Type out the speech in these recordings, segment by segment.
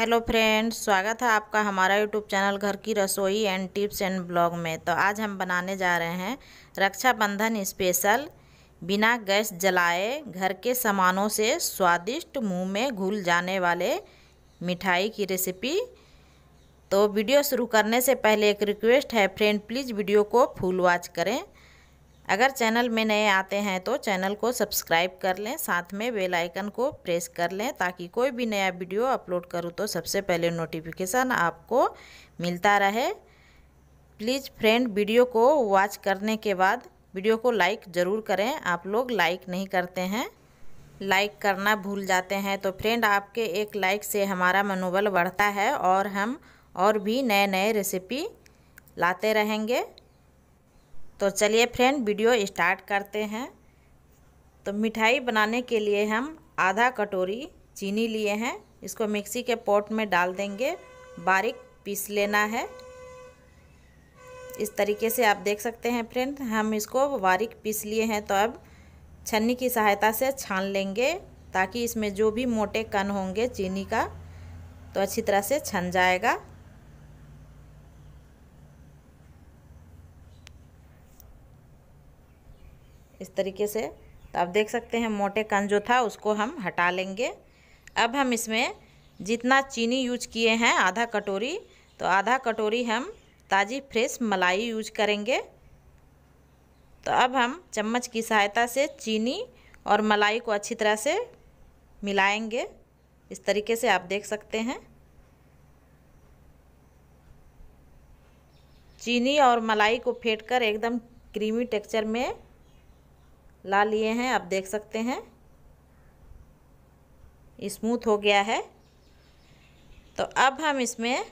hello friends स्वागत है आपका हमारा यूट्यूब चैनल घर की रसोई एंड टिप्स एंड ब्लॉग में तो आज हम बनाने जा रहे हैं रक्षाबंधन स्पेशल बिना गैस जलाए घर के सामानों से स्वादिष्ट मुंह में घुल जाने वाले मिठाई की रेसिपी तो वीडियो शुरू करने से पहले एक रिक्वेस्ट है फ्रेंड प्लीज़ वीडियो को फुल वॉच करें अगर चैनल में नए आते हैं तो चैनल को सब्सक्राइब कर लें साथ में बेल आइकन को प्रेस कर लें ताकि कोई भी नया वीडियो अपलोड करूँ तो सबसे पहले नोटिफिकेशन आपको मिलता रहे प्लीज़ फ्रेंड वीडियो को वॉच करने के बाद वीडियो को लाइक ज़रूर करें आप लोग लाइक नहीं करते हैं लाइक करना भूल जाते हैं तो फ्रेंड आपके एक लाइक से हमारा मनोबल बढ़ता है और हम और भी नए नए रेसिपी लाते रहेंगे तो चलिए फ्रेंड वीडियो स्टार्ट करते हैं तो मिठाई बनाने के लिए हम आधा कटोरी चीनी लिए हैं इसको मिक्सी के पॉट में डाल देंगे बारीक पीस लेना है इस तरीके से आप देख सकते हैं फ्रेंड हम इसको बारीक पीस लिए हैं तो अब छन्नी की सहायता से छान लेंगे ताकि इसमें जो भी मोटे कन होंगे चीनी का तो अच्छी तरह से छन जाएगा इस तरीके से तो आप देख सकते हैं मोटे कन जो था उसको हम हटा लेंगे अब हम इसमें जितना चीनी यूज किए हैं आधा कटोरी तो आधा कटोरी हम ताज़ी फ्रेश मलाई यूज करेंगे तो अब हम चम्मच की सहायता से चीनी और मलाई को अच्छी तरह से मिलाएंगे इस तरीके से आप देख सकते हैं चीनी और मलाई को फेंटकर एकदम क्रीमी टेक्सचर में ला लिए हैं आप देख सकते हैं स्मूथ हो गया है तो अब हम इसमें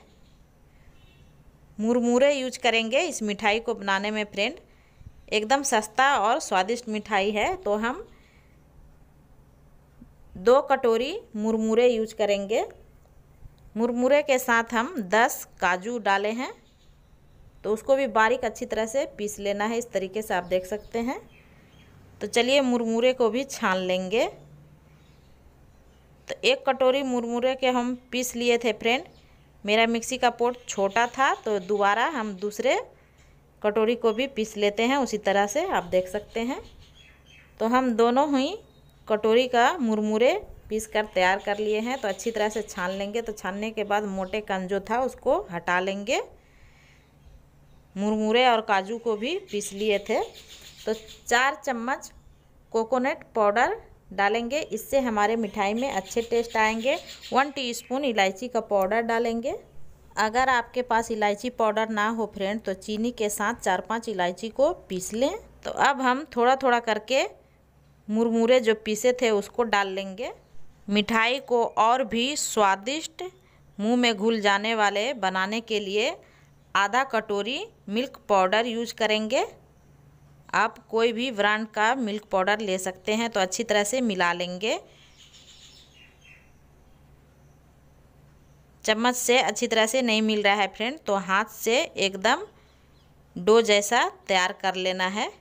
मुरमुरे यूज करेंगे इस मिठाई को बनाने में फ्रेंड एकदम सस्ता और स्वादिष्ट मिठाई है तो हम दो कटोरी मुरमुरे यूज करेंगे मुरमुरे के साथ हम दस काजू डाले हैं तो उसको भी बारीक अच्छी तरह से पीस लेना है इस तरीके से आप देख सकते हैं तो चलिए मुरमुरे को भी छान लेंगे तो एक कटोरी मुरमुरे के हम पीस लिए थे फ्रेंड मेरा मिक्सी का पोट छोटा था तो दोबारा हम दूसरे कटोरी को भी पीस लेते हैं उसी तरह से आप देख सकते हैं तो हम दोनों ही कटोरी का मुरमुरे पीस कर तैयार कर लिए हैं तो अच्छी तरह से छान लेंगे तो छानने के बाद मोटे कन जो था उसको हटा लेंगे मुरमुरे और काजू को भी पीस लिए थे तो चार चम्मच कोकोनट पाउडर डालेंगे इससे हमारे मिठाई में अच्छे टेस्ट आएंगे वन टीस्पून इलायची का पाउडर डालेंगे अगर आपके पास इलायची पाउडर ना हो फ्रेंड तो चीनी के साथ चार पांच इलायची को पीस लें तो अब हम थोड़ा थोड़ा करके मुरमुरे जो पीसे थे उसको डाल लेंगे मिठाई को और भी स्वादिष्ट मुंह में घुल जाने वाले बनाने के लिए आधा कटोरी मिल्क पाउडर यूज करेंगे आप कोई भी ब्रांड का मिल्क पाउडर ले सकते हैं तो अच्छी तरह से मिला लेंगे चम्मच से अच्छी तरह से नहीं मिल रहा है फ्रेंड तो हाथ से एकदम डो जैसा तैयार कर लेना है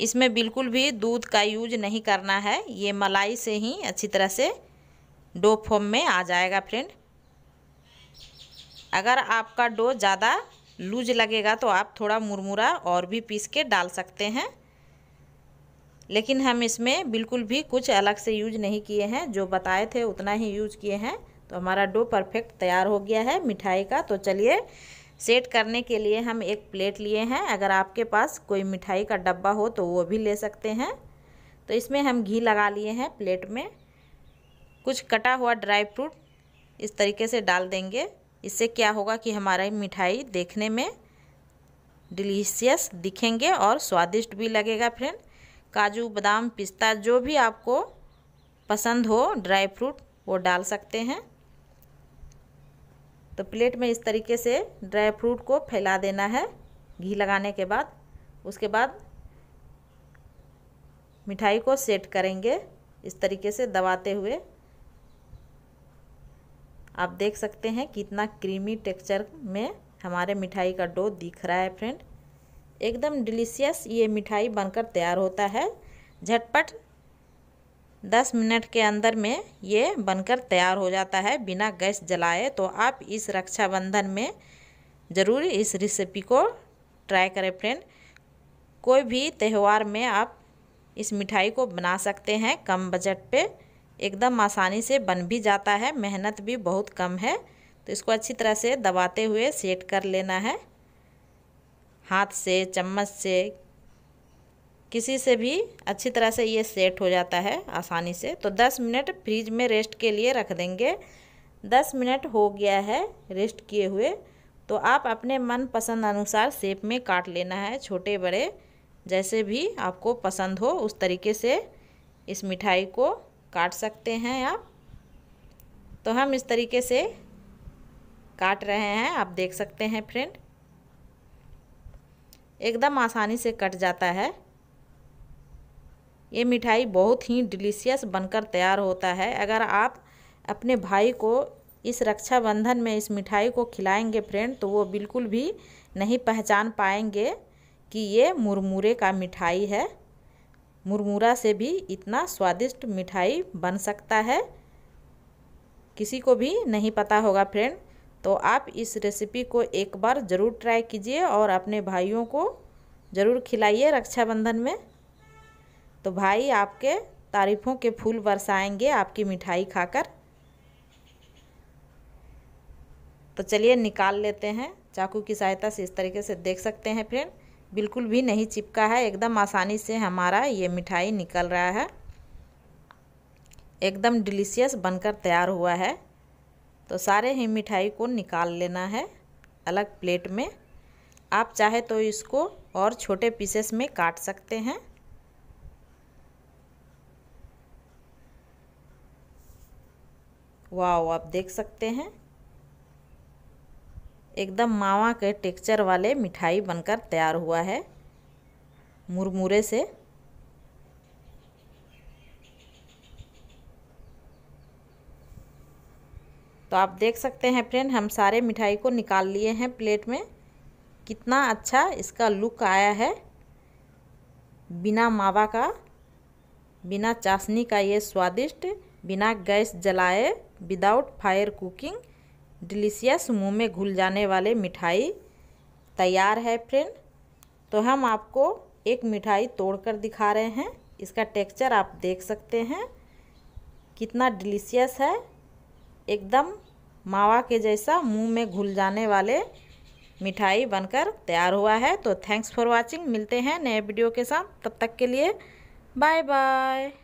इसमें बिल्कुल भी दूध का यूज नहीं करना है ये मलाई से ही अच्छी तरह से डो फॉर्म में आ जाएगा फ्रेंड अगर आपका डो ज़्यादा लूज लगेगा तो आप थोड़ा मुरमुरा और भी पीस के डाल सकते हैं लेकिन हम इसमें बिल्कुल भी कुछ अलग से यूज नहीं किए हैं जो बताए थे उतना ही यूज किए हैं तो हमारा डो परफेक्ट तैयार हो गया है मिठाई का तो चलिए सेट करने के लिए हम एक प्लेट लिए हैं अगर आपके पास कोई मिठाई का डब्बा हो तो वो भी ले सकते हैं तो इसमें हम घी लगा लिए हैं प्लेट में कुछ कटा हुआ ड्राई फ्रूट इस तरीके से डाल देंगे इससे क्या होगा कि हमारा मिठाई देखने में डिलीशियस दिखेंगे और स्वादिष्ट भी लगेगा फ्रेंड काजू बादाम पिस्ता जो भी आपको पसंद हो ड्राई फ्रूट वो डाल सकते हैं तो प्लेट में इस तरीके से ड्राई फ्रूट को फैला देना है घी लगाने के बाद उसके बाद मिठाई को सेट करेंगे इस तरीके से दबाते हुए आप देख सकते हैं कितना क्रीमी टेक्सचर में हमारे मिठाई का डो दिख रहा है फ्रेंड एकदम डिलीशियस ये मिठाई बनकर तैयार होता है झटपट दस मिनट के अंदर में ये बनकर तैयार हो जाता है बिना गैस जलाए तो आप इस रक्षाबंधन में ज़रूर इस रेसिपी को ट्राई करें फ्रेंड कोई भी त्यौहार में आप इस मिठाई को बना सकते हैं कम बजट पे एकदम आसानी से बन भी जाता है मेहनत भी बहुत कम है तो इसको अच्छी तरह से दबाते हुए सेट कर लेना है हाथ से चम्मच से किसी से भी अच्छी तरह से ये सेट हो जाता है आसानी से तो 10 मिनट फ्रिज में रेस्ट के लिए रख देंगे 10 मिनट हो गया है रेस्ट किए हुए तो आप अपने मन पसंद अनुसार सेप में काट लेना है छोटे बड़े जैसे भी आपको पसंद हो उस तरीके से इस मिठाई को काट सकते हैं आप तो हम इस तरीके से काट रहे हैं आप देख सकते हैं फ्रेंड एकदम आसानी से कट जाता है ये मिठाई बहुत ही डिलीशियस बनकर तैयार होता है अगर आप अपने भाई को इस रक्षाबंधन में इस मिठाई को खिलाएंगे फ्रेंड तो वो बिल्कुल भी नहीं पहचान पाएंगे कि ये मुरमुरे का मिठाई है मुरमुरा से भी इतना स्वादिष्ट मिठाई बन सकता है किसी को भी नहीं पता होगा फ्रेंड तो आप इस रेसिपी को एक बार ज़रूर ट्राई कीजिए और अपने भाइयों को ज़रूर खिलाइए रक्षाबंधन में तो भाई आपके तारीफ़ों के फूल बरसाएंगे आपकी मिठाई खाकर तो चलिए निकाल लेते हैं चाकू की सहायता से इस तरीके से देख सकते हैं फ्रेंड बिल्कुल भी नहीं चिपका है एकदम आसानी से हमारा ये मिठाई निकल रहा है एकदम डिलीशियस बनकर तैयार हुआ है तो सारे ही मिठाई को निकाल लेना है अलग प्लेट में आप चाहे तो इसको और छोटे पीसेस में काट सकते हैं वाह आप देख सकते हैं एकदम मावा के टेक्सचर वाले मिठाई बनकर तैयार हुआ है मुरमुरे से तो आप देख सकते हैं फ्रेंड हम सारे मिठाई को निकाल लिए हैं प्लेट में कितना अच्छा इसका लुक आया है बिना मावा का बिना चाशनी का ये स्वादिष्ट बिना गैस जलाए विदाउट फायर कुकिंग डिलीशियस मुंह में घुल जाने वाले मिठाई तैयार है फ्रेंड तो हम आपको एक मिठाई तोड़कर दिखा रहे हैं इसका टेक्सचर आप देख सकते हैं कितना डिलीशियस है एकदम मावा के जैसा मुंह में घुल जाने वाले मिठाई बनकर तैयार हुआ है तो थैंक्स फॉर वाचिंग मिलते हैं नए वीडियो के साथ तब तक के लिए बाय बाय